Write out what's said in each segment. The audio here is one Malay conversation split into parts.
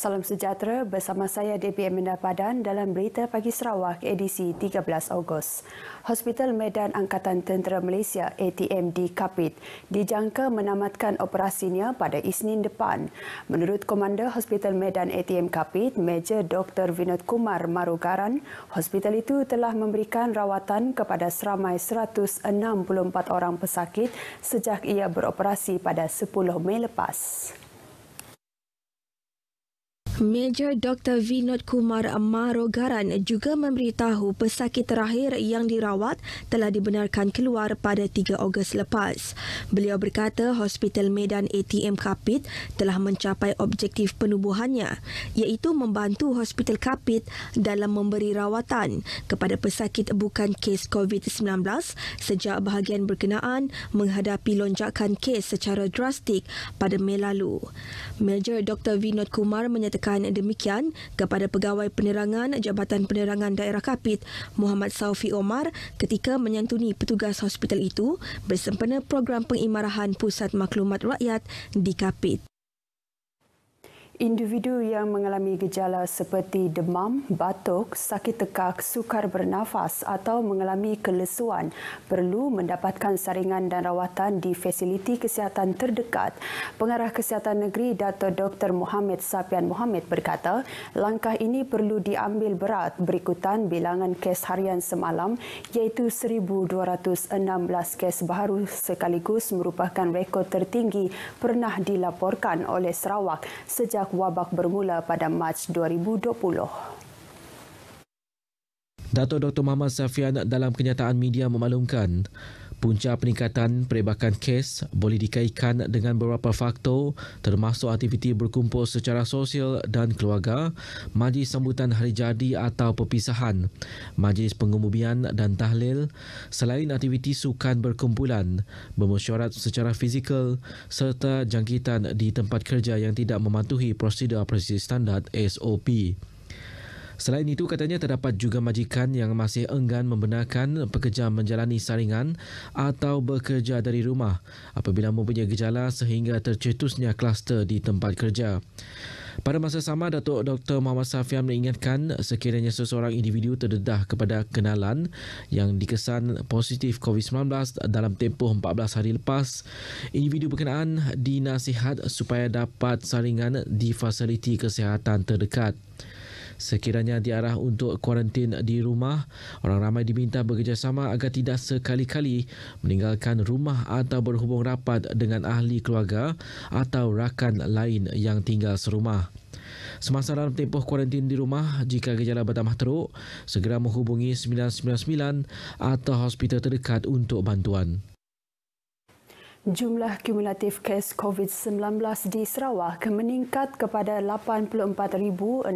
Salam sejahtera bersama saya Debbie Amanda Padan dalam Berita Pagi Sarawak edisi 13 Ogos. Hospital Medan Angkatan Tentera Malaysia ATM di Kapit dijangka menamatkan operasinya pada Isnin depan. Menurut Komander Hospital Medan ATM Kapit, Major Dr. Vinod Kumar Marugaran, hospital itu telah memberikan rawatan kepada seramai 164 orang pesakit sejak ia beroperasi pada 10 Mei lepas. Major Dr. Vinod Kumar Marogaran juga memberitahu pesakit terakhir yang dirawat telah dibenarkan keluar pada 3 Ogos lepas. Beliau berkata Hospital Medan ATM Kapit telah mencapai objektif penubuhannya iaitu membantu Hospital Kapit dalam memberi rawatan kepada pesakit bukan kes COVID-19 sejak bahagian berkenaan menghadapi lonjakan kes secara drastik pada Mei lalu. Major Dr. Vinod Kumar menyatakan mengatakan demikian kepada Pegawai Penerangan Jabatan Penerangan Daerah Kapit Muhammad Saufi Omar ketika menyantuni petugas hospital itu bersempena program pengimarahan Pusat Maklumat Rakyat di Kapit. Individu yang mengalami gejala seperti demam, batuk, sakit tekak, sukar bernafas atau mengalami kelesuan perlu mendapatkan saringan dan rawatan di fasiliti kesihatan terdekat. Pengarah Kesihatan Negeri Dato' Dr. Muhammad Sapian Muhammad berkata, langkah ini perlu diambil berat berikutan bilangan kes harian semalam iaitu 1,216 kes baru sekaligus merupakan rekod tertinggi pernah dilaporkan oleh Sarawak sejak sejak wabak bermula pada Mac 2020. Dato' Dr. Muhammad Safian dalam kenyataan media memaklumkan Punca peningkatan perebakan kes boleh dikaitkan dengan beberapa faktor termasuk aktiviti berkumpul secara sosial dan keluarga, majlis sambutan hari jadi atau perpisahan, majlis pengumumian dan tahlil, selain aktiviti sukan berkumpulan, bermesyuarat secara fizikal serta jangkitan di tempat kerja yang tidak mematuhi prosedur operasi standard SOP. Selain itu katanya terdapat juga majikan yang masih enggan membenarkan pekerja menjalani saringan atau bekerja dari rumah apabila mempunyai gejala sehingga tercetusnya kluster di tempat kerja. Pada masa sama, Datuk Dr. Muhammad Safian mengingatkan sekiranya seseorang individu terdedah kepada kenalan yang dikesan positif COVID-19 dalam tempoh 14 hari lepas, individu berkenaan dinasihat supaya dapat saringan di fasiliti kesihatan terdekat sekiranya diarah untuk kuarantin di rumah, orang ramai diminta bekerjasama agar tidak sekali-kali meninggalkan rumah atau berhubung rapat dengan ahli keluarga atau rakan lain yang tinggal serumah. Semasa dalam tempoh kuarantin di rumah, jika gejala bertambah teruk, segera menghubungi 999 atau hospital terdekat untuk bantuan. Jumlah kumulatif kes COVID-19 di Sarawak meningkat kepada 84,603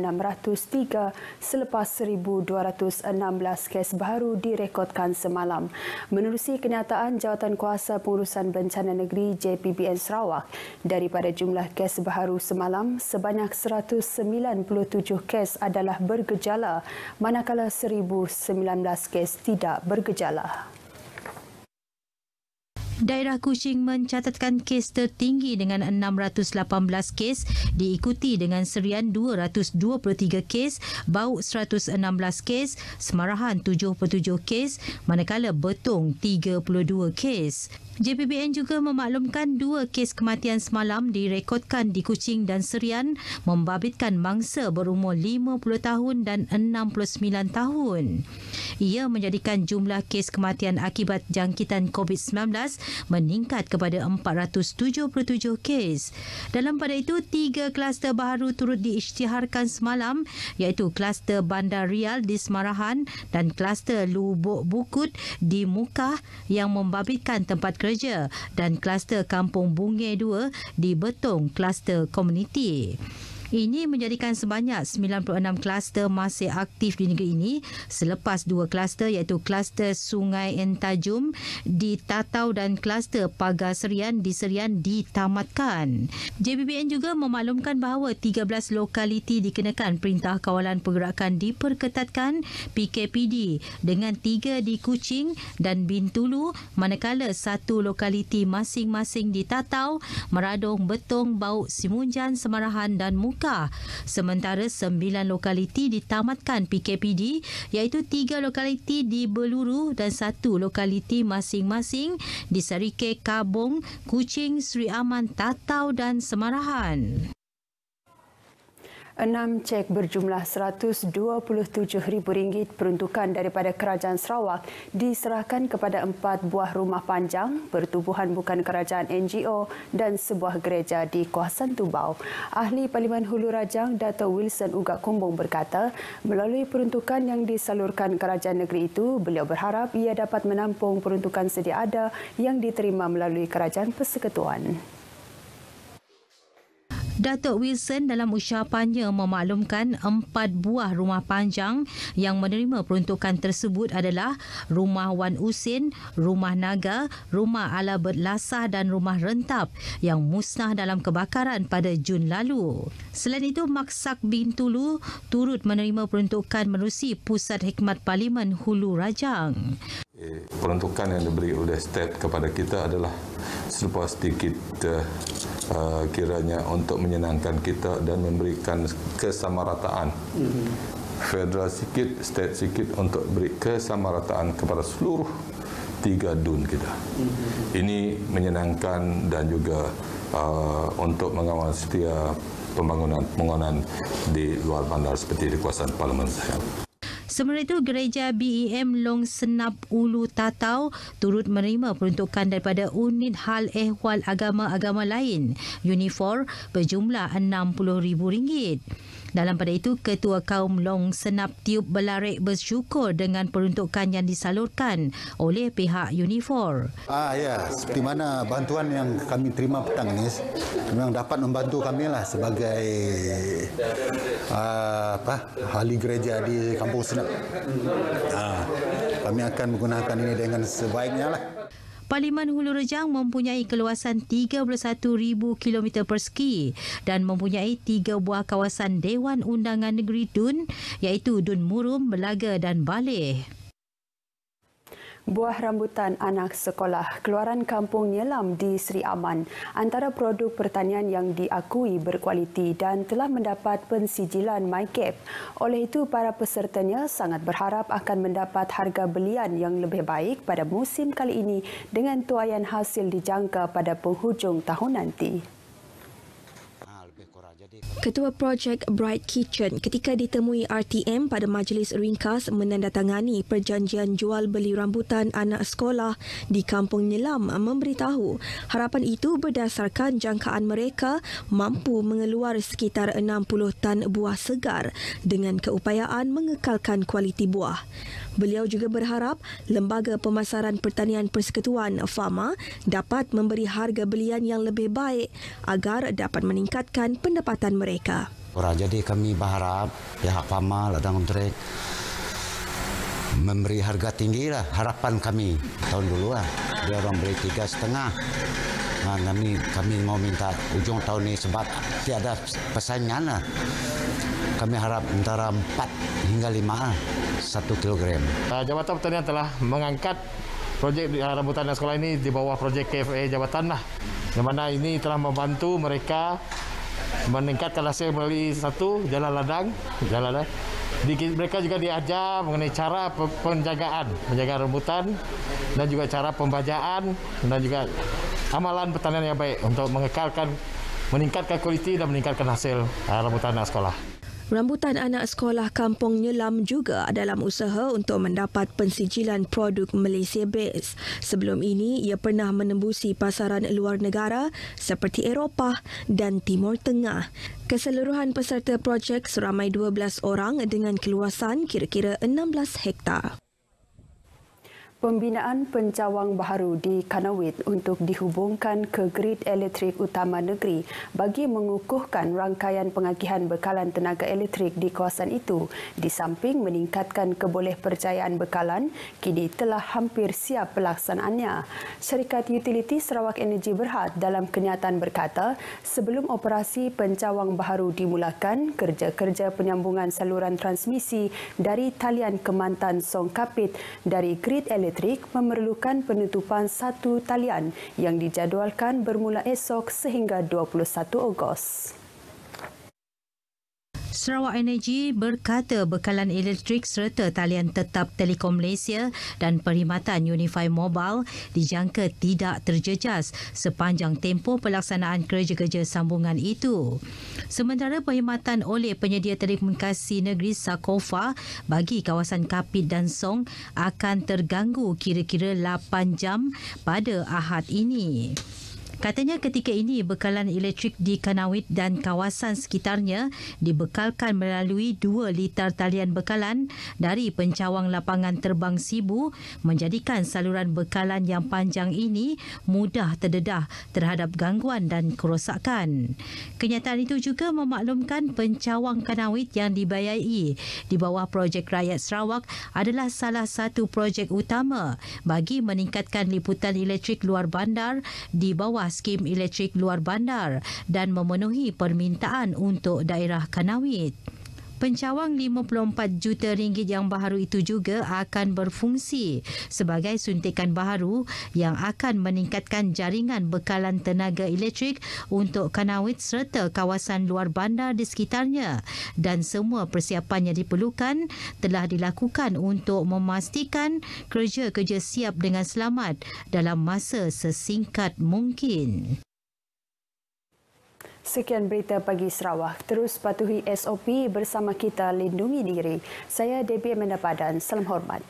selepas 1,216 kes baru direkodkan semalam. Menerusi kenyataan Jawatan Kuasa Pengurusan Bencana Negeri JPBN Sarawak, daripada jumlah kes baru semalam, sebanyak 197 kes adalah bergejala, manakala 1,019 kes tidak bergejala. Daerah Kuching mencatatkan kes tertinggi dengan 618 kes diikuti dengan Serian 223 kes, Bauk 116 kes, Semarahan 77 kes, manakala Betong 32 kes. JPBN juga memaklumkan dua kes kematian semalam direkodkan di Kuching dan Serian membabitkan mangsa berumur 50 tahun dan 69 tahun. Ia menjadikan jumlah kes kematian akibat jangkitan COVID-19 meningkat kepada 477 kes. Dalam pada itu, tiga kluster baru turut diisytiharkan semalam iaitu kluster Bandar Rial di Semarahan dan kluster Lubuk Bukut di Mukah yang membabitkan tempat kerja dan kluster Kampung Bungai 2 di Betong kluster komuniti. Ini menjadikan sebanyak 96 kluster masih aktif di negeri ini selepas dua kluster iaitu kluster Sungai Entajum di Tatau dan kluster Pagar Serian di Serian ditamatkan. JBBN juga memaklumkan bahawa 13 lokaliti dikenakan perintah kawalan pergerakan diperketatkan PKPD dengan tiga di Kuching dan Bintulu manakala satu lokaliti masing-masing di Tatau, Meradong, Betong, Bau, Simunjan, Semarahan dan Muka tukar. Sementara sembilan lokaliti ditamatkan PKPD iaitu tiga lokaliti di Beluru dan satu lokaliti masing-masing di Serike, Kabung, Kuching, Sri Aman, Tatau dan Semarahan. Enam cek berjumlah RM127,000 peruntukan daripada Kerajaan Sarawak diserahkan kepada empat buah rumah panjang, pertubuhan bukan kerajaan NGO dan sebuah gereja di kawasan Tubau. Ahli Parlimen Hulu Rajang, Dato' Wilson Ugak Kumbung berkata, melalui peruntukan yang disalurkan kerajaan negeri itu, beliau berharap ia dapat menampung peruntukan sedia ada yang diterima melalui kerajaan persekutuan. Datuk Wilson dalam ucapannya memaklumkan empat buah rumah panjang yang menerima peruntukan tersebut adalah Rumah Wan Usin, Rumah Naga, Rumah Alabert Lasah dan Rumah Rentap yang musnah dalam kebakaran pada Jun lalu. Selain itu, Maksak Bin Tulu turut menerima peruntukan menerusi Pusat Hikmat Parlimen Hulu Rajang. Eh, peruntukan yang diberi oleh State kepada kita adalah selepas sedikit uh, uh, kiranya untuk menyenangkan kita dan memberikan kesamarataan mm-hmm. federal sikit, state sikit untuk beri kesamarataan kepada seluruh tiga dun kita. Mm-hmm. Ini menyenangkan dan juga uh, untuk mengawal setia pembangunan-pembangunan di luar bandar seperti di kawasan Parlimen saya. Sementara itu, Gereja BEM Long Senap Ulu Tatau turut menerima peruntukan daripada unit hal ehwal agama-agama lain, uniform berjumlah RM60,000. Dalam pada itu, Ketua Kaum Long Senap Tiup Belarik bersyukur dengan peruntukan yang disalurkan oleh pihak Unifor. Ah ya, seperti mana bantuan yang kami terima petang ini memang dapat membantu kami lah sebagai ah, apa ahli gereja di Kampung Senap. Ah, kami akan menggunakan ini dengan sebaiknya lah. Parlimen Hulu Rejang mempunyai keluasan 31,000 km persegi dan mempunyai tiga buah kawasan Dewan Undangan Negeri Dun iaitu Dun Murum, Belaga dan Baleh. Buah rambutan anak sekolah keluaran Kampung Nyelam di Sri Aman antara produk pertanian yang diakui berkualiti dan telah mendapat pensijilan MyCap. Oleh itu, para pesertanya sangat berharap akan mendapat harga belian yang lebih baik pada musim kali ini dengan tuayan hasil dijangka pada penghujung tahun nanti. Ketua Projek Bright Kitchen ketika ditemui RTM pada majlis ringkas menandatangani perjanjian jual beli rambutan anak sekolah di Kampung Nyelam memberitahu harapan itu berdasarkan jangkaan mereka mampu mengeluar sekitar 60 tan buah segar dengan keupayaan mengekalkan kualiti buah. Beliau juga berharap Lembaga Pemasaran Pertanian Persekutuan FAMA dapat memberi harga belian yang lebih baik agar dapat meningkatkan pendapatan mereka. Orang jadi kami berharap pihak FAMA ladang untuk memberi harga tinggi lah harapan kami tahun dulu lah. Dia orang beli tiga setengah. Ha, kami kami mau minta ujung tahun ni sebab tiada persaingan lah. Kami harap antara 4 hingga 5 1 kilogram. Ah, Jabatan Pertanian telah mengangkat projek rambutan dan sekolah ini di bawah projek KFA Jabatan lah. Di mana ini telah membantu mereka meningkatkan hasil melalui satu jalan ladang, jalan ladang. Mereka juga diajar mengenai cara penjagaan, menjaga rambutan dan juga cara pembajaan dan juga amalan pertanian yang baik untuk mengekalkan meningkatkan kualiti dan meningkatkan hasil ah, rambutan anak sekolah. Rambutan anak sekolah Kampung Nyelam juga dalam usaha untuk mendapat pensijilan produk Malaysia Base. Sebelum ini, ia pernah menembusi pasaran luar negara seperti Eropah dan Timur Tengah. Keseluruhan peserta projek seramai 12 orang dengan keluasan kira-kira 16 hektar. Pembinaan pencawang baharu di Kanawit untuk dihubungkan ke grid elektrik utama negeri bagi mengukuhkan rangkaian pengagihan bekalan tenaga elektrik di kawasan itu di samping meningkatkan kebolehpercayaan bekalan kini telah hampir siap pelaksanaannya. Syarikat utiliti Sarawak Energy Berhad dalam kenyataan berkata sebelum operasi pencawang baharu dimulakan kerja-kerja penyambungan saluran transmisi dari talian Kemantan Songkapit dari grid elektrik elektrik memerlukan penutupan satu talian yang dijadualkan bermula esok sehingga 21 Ogos. Sarawak Energy berkata bekalan elektrik serta talian tetap Telekom Malaysia dan perkhidmatan Unify Mobile dijangka tidak terjejas sepanjang tempoh pelaksanaan kerja-kerja sambungan itu. Sementara perkhidmatan oleh penyedia telekomunikasi negeri Sakofa bagi kawasan Kapit dan Song akan terganggu kira-kira 8 jam pada Ahad ini. Katanya ketika ini bekalan elektrik di Kanawit dan kawasan sekitarnya dibekalkan melalui dua litar talian bekalan dari pencawang lapangan terbang Sibu menjadikan saluran bekalan yang panjang ini mudah terdedah terhadap gangguan dan kerosakan. Kenyataan itu juga memaklumkan pencawang Kanawit yang dibayai di bawah projek rakyat Sarawak adalah salah satu projek utama bagi meningkatkan liputan elektrik luar bandar di bawah skim elektrik luar bandar dan memenuhi permintaan untuk daerah Kanawit pencawang 54 juta ringgit yang baharu itu juga akan berfungsi sebagai suntikan baharu yang akan meningkatkan jaringan bekalan tenaga elektrik untuk Kanawit serta kawasan luar bandar di sekitarnya dan semua persiapan yang diperlukan telah dilakukan untuk memastikan kerja-kerja siap dengan selamat dalam masa sesingkat mungkin. Sekian berita pagi Sarawak. Terus patuhi SOP bersama kita lindungi diri. Saya Debbie Amanda Padan. Salam hormat.